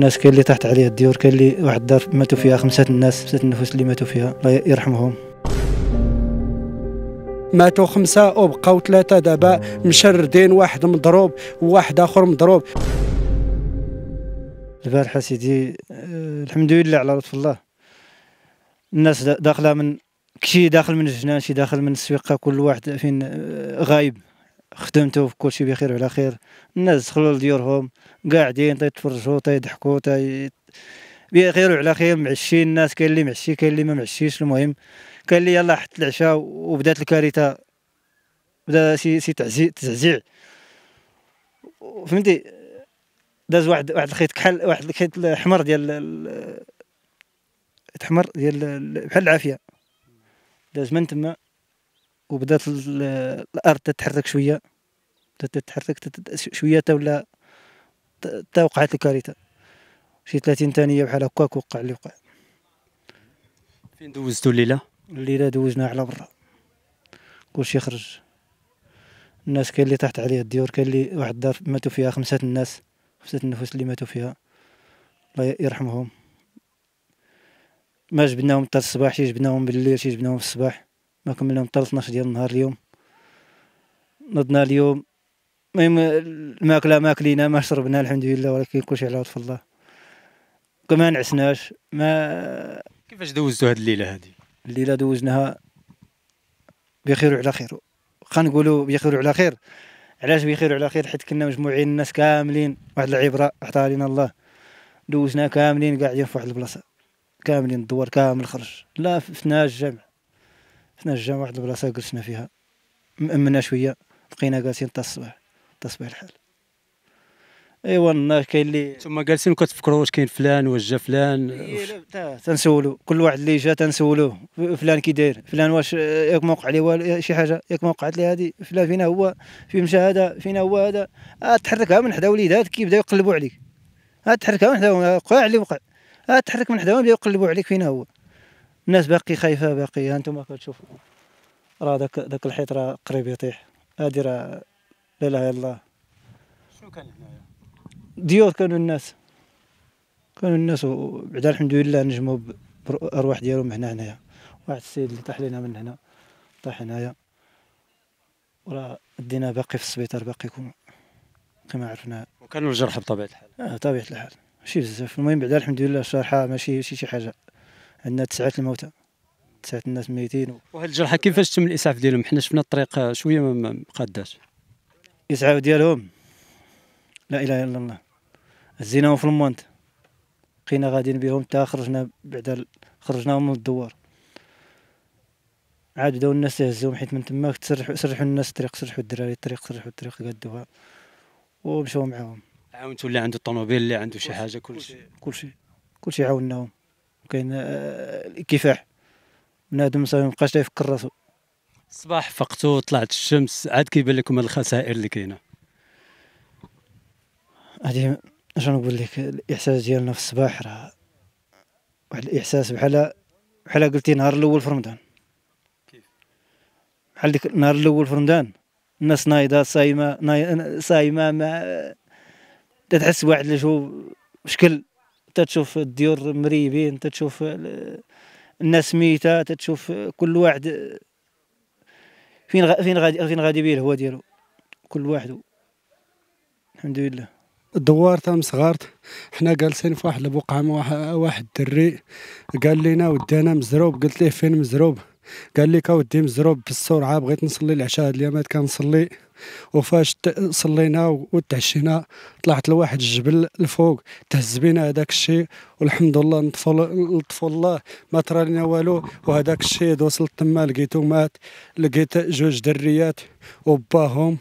الناس كاين اللي طاحت عليه الديور كاين اللي واحد الدار ماتوا فيها خمسة الناس خمسة النفوس اللي ماتوا فيها الله يرحمهم ماتوا خمسة وبقاو ثلاثة دابا مشردين واحد مضروب وواحد آخر مضروب البارحة سيدي آه، الحمد لله على لطف الله الناس داخلة من كشي داخل من الجنان شي داخل من السويقة كل واحد فين آه، غايب خدمتو في كلشي بخير وعلى خير الناس دخلوا لديورهم قاعدين تيتفرجوا تيضحكوا تي بخير وعلى خير معشي الناس كاين اللي معشي كاين اللي ما معشيش المهم كاين اللي يلاه حط العشاء وبدات الكارثه بدا شي شي تزعزيع فهمتي داز واحد واحد الخيط كحل واحد الخيط الاحمر ديال الاحمر ديال بحال العافيه داز من تما وبدات الارض تتحرك شويه بدات تتحرك شويه تا ولا تا وقعت الكارثه شي 30 ثانيه بحال هكاك وقع اللي وقع فين دوزتو الليله الليله دوزنا على برا كلشي خرج الناس كاين اللي طاحت عليه الديور كاين اللي واحد الدار ماتوا فيها خمسه الناس خمسه النفوس اللي ماتوا فيها الله يرحمهم ما جبناهم حتى الصباح شي جبناهم بالليل شي جبناهم في الصباح ما كملنا حتى 12 ديال النهار اليوم نضنا اليوم المهم الماكله ما كلينا ما شربنا الحمد لله ولكن كلشي على لطف الله كما نعسناش ما كيفاش دوزتو هاد الليله هادي الليله دوزناها بخير وعلى خير نقولوا بخير وعلى خير علاش بخير وعلى خير حيت كنا مجموعين الناس كاملين واحد العبره عطاها لنا الله دوزنا كاملين قاعدين في واحد البلاصه كاملين الدوار كامل خرج لا فتناش جمع حنا رجعنا واحد البلاصه جلسنا فيها مأمنا شويه بقينا جالسين حتى الصباح حتى الصباح الحال ايوا النهار كاين اللي ثم جالسين وكتفكروا واش كاين فلان واش جا فلان وش... إيه، تنسولو كل واحد اللي جا تنسولوه فلان كي داير فلان واش آه، ياك ما وقع والو شي حاجه ياك ما وقعت ليه هذه فلان فينا هو فين مشى هذا فينا هو هذا آه، آه، تحرك من حدا وليدات كيبداو يقلبوا عليك تحرك من حدا وقع اللي وقع تحرك من حدا وليدات يقلبوا عليك فينا هو الناس باقي خايفه باقي هانتوما كتشوفوا راه داك داك الحيط راه قريب يطيح هادي راه لا اله الا الله شنو كان هنايا ديور كانوا الناس كانوا الناس بعدا الحمد لله نجموا بارواح ديالهم هنا هنايا واحد السيد اللي طاح لينا من هنا طاح هنايا وراه دينا باقي في السبيطار باقي كون كما عرفنا وكانوا الجرحى بطبيعه الحال اه طبيعه الحال ماشي بزاف المهم بعدا الحمد لله الشرحه ماشي شي حاجه عندنا تسعه الموتى تسعه الناس ميتين وهاد الجرحى كيفاش تم الاسعاف ديالهم حنا شفنا الطريق شويه ما قاداش الاسعاف ديالهم لا اله الا الله هزيناهم في المونت بقينا غاديين بهم حتى خرجنا بعد خرجناهم من الدوار عاد بداو الناس يهزوهم حيت من تماك تسرحوا سرحوا الناس الطريق سرحوا الدراري الطريق سرحوا الطريق قادوها ومشاو معاهم عاونتو اللي عنده الطوموبيل اللي عنده شي حاجه كلشي كلشي كلشي عاوناهم كاين آه، الكفاح بنادم صافي مابقاش تيفكر راسو الصباح فقتو طلعت الشمس عاد كيبان لكم الخسائر اللي كاينه هادي شنو نقول لك الاحساس ديالنا في الصباح راه واحد الاحساس بحال بحال قلتي نهار الاول في رمضان كيف بحال ديك النهار الاول في رمضان الناس نايضه صايمه ناي... صايمه ما تتحس بواحد الجو بشكل انت تشوف الديور مريبين انت تشوف الناس ميته تتشوف كل واحد فين غ... فين غادي فين غادي بيه الهوا ديالو كل واحد الحمد لله دوار تام صغارت حنا جالسين في واحد البقعه مع واحد الدري قال لينا ودي انا مزروب قلت ليه فين مزروب قال لي كاودي مزروب بالسرعه بغيت نصلي العشاء هاد اليومات كنصلي وفاش صلينا وتعشينا طلعت لواحد الجبل الفوق تهز بينا هذاك الشيء والحمد لله نطفو الله ما طرا لنا والو وهذاك الشيء وصلت تما لقيتو مات لقيت جوج دريات وباهم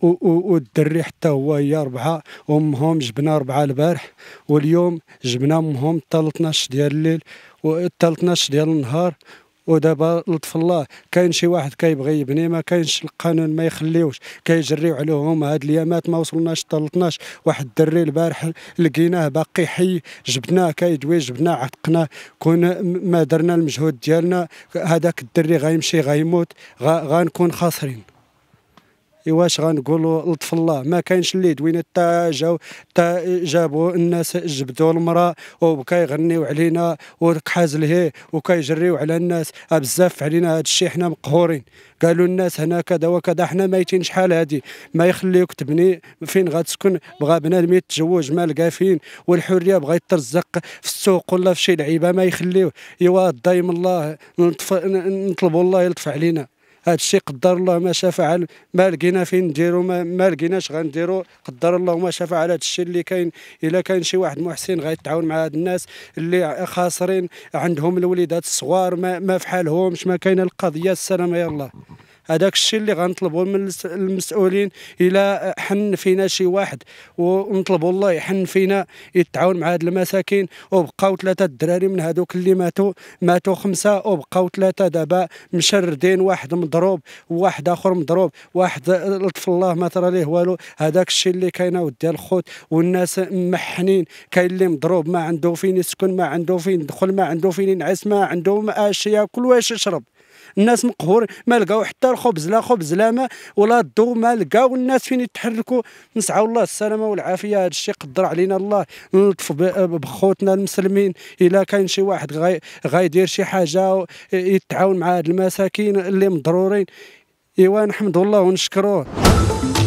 والدري حتى هو هي ربعه امهم جبنا ربعه البارح واليوم جبنا امهم حتى ديال الليل و 12 ديال النهار ودابا لطف الله كاين شي واحد كيبغي يبني ما كاينش القانون ما يخليوش كيجريو عليهم هاد اليامات ما وصلناش حتى 12 واحد الدري البارح لقيناه باقي حي جبناه كيدوي جبناه عتقناه كون ما درنا المجهود ديالنا هذاك الدري غيمشي غيموت غنكون خاسرين واش غنقولوا لطف الله ما كاينش اللي دوينا تا جاو تا جابوا الناس جبدوا المراه وكيغنيو علينا وكحاز لهيه وكيجريو على الناس بزاف علينا هذا الشيء حنا مقهورين قالوا الناس هنا كذا وكذا حنا ميتين شحال هادي ما يخليوك تبني فين غتسكن بغى بنادم يتزوج ما لقى فين والحريه بغى يترزق في السوق ولا في شي لعيبه ما يخليوه يوا دايم الله نطلبوا الله يلطف علينا هذا الشيء قدر الله ما شاء فعل ما لقينا فين نديرو ما, ما لقيناش غنديرو قدر الله ما شاء فعل هذا الشيء اللي كاين الا كاين شي واحد محسن غيتعاون مع هاد الناس اللي خاسرين عندهم الوليدات الصغار ما, ما في ما كاين القضيه السلامه يلاه هذاك الشيء اللي غنطلبوا من المسؤولين الى حن فينا شي واحد ونطلبوا الله يحن فينا يتعاون مع هاد المساكين وبقاو ثلاثه الدراري من هذوك اللي ماتوا ماتوا خمسه وبقاو ثلاثه دابا مشردين واحد مضروب وواحد اخر مضروب واحد لطف الله ما ترى ليه والو هذاك الشيء اللي كاين اودي الخوت والناس محنين كاين اللي مضروب ما عنده فين يسكن ما عنده فين يدخل ما عنده فين ينعس ما عنده ما اش ياكل واش يشرب الناس مقهور ما لقاو حتى الخبز لا خبز لا ما ولا الضو ما لقاو الناس فين يتحركوا نسعوا الله السلامه والعافيه هذا الشيء قدر علينا الله نلطف بخوتنا المسلمين الا كان شي واحد غاي غايدير شي حاجه يتعاون مع هاد المساكين اللي مضرورين ايوا نحمد الله ونشكروه